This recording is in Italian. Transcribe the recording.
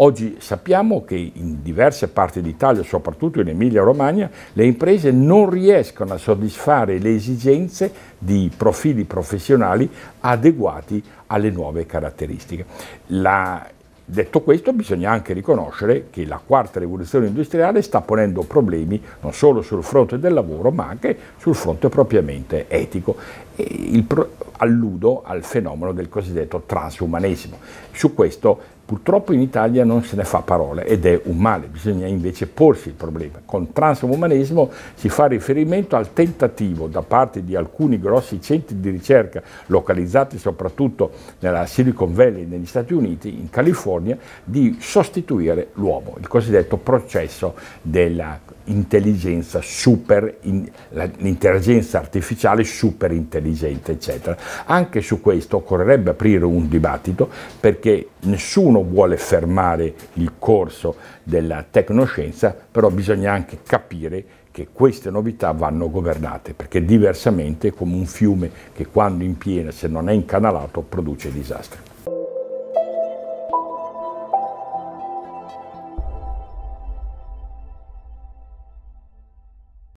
Oggi sappiamo che in diverse parti d'Italia, soprattutto in Emilia-Romagna, le imprese non riescono a soddisfare le esigenze di profili professionali adeguati alle nuove caratteristiche. La, Detto questo bisogna anche riconoscere che la quarta rivoluzione industriale sta ponendo problemi non solo sul fronte del lavoro ma anche sul fronte propriamente etico. Pro- alludo al fenomeno del cosiddetto transumanesimo. Su questo Purtroppo in Italia non se ne fa parole ed è un male, bisogna invece porsi il problema. Con transumanesimo si fa riferimento al tentativo da parte di alcuni grossi centri di ricerca localizzati soprattutto nella Silicon Valley negli Stati Uniti, in California, di sostituire l'uomo, il cosiddetto processo dell'intelligenza super, l'intelligenza artificiale super intelligente, eccetera. Anche su questo occorrerebbe aprire un dibattito perché nessuno nessuno vuole fermare il corso della tecnoscienza, però bisogna anche capire che queste novità vanno governate, perché diversamente è come un fiume che quando in piena, se non è incanalato, produce disastri.